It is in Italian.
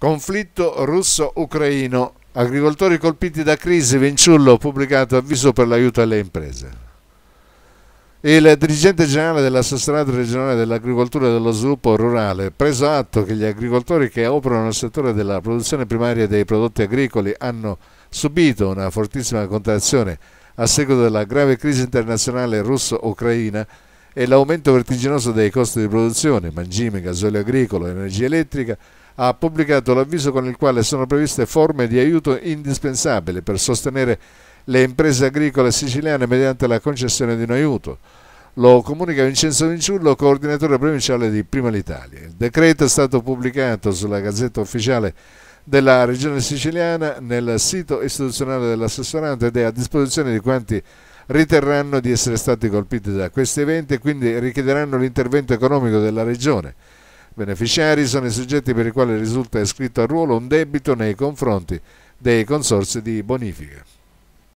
Conflitto russo-ucraino. Agricoltori colpiti da crisi, Vinciullo pubblicato avviso per l'aiuto alle imprese. Il dirigente generale dell'assessorato regionale dell'agricoltura e dello sviluppo rurale, preso atto che gli agricoltori che operano nel settore della produzione primaria dei prodotti agricoli hanno subito una fortissima contrazione a seguito della grave crisi internazionale russo-ucraina e l'aumento vertiginoso dei costi di produzione, mangime, gasolio agricolo, energia elettrica, ha pubblicato l'avviso con il quale sono previste forme di aiuto indispensabili per sostenere le imprese agricole siciliane mediante la concessione di un aiuto. Lo comunica Vincenzo Vinciullo, coordinatore provinciale di Prima l'Italia. Il decreto è stato pubblicato sulla Gazzetta Ufficiale della Regione Siciliana nel sito istituzionale dell'assessorato ed è a disposizione di quanti riterranno di essere stati colpiti da questi eventi e quindi richiederanno l'intervento economico della Regione. Beneficiari sono i soggetti per i quali risulta iscritto a ruolo un debito nei confronti dei consorsi di bonifica.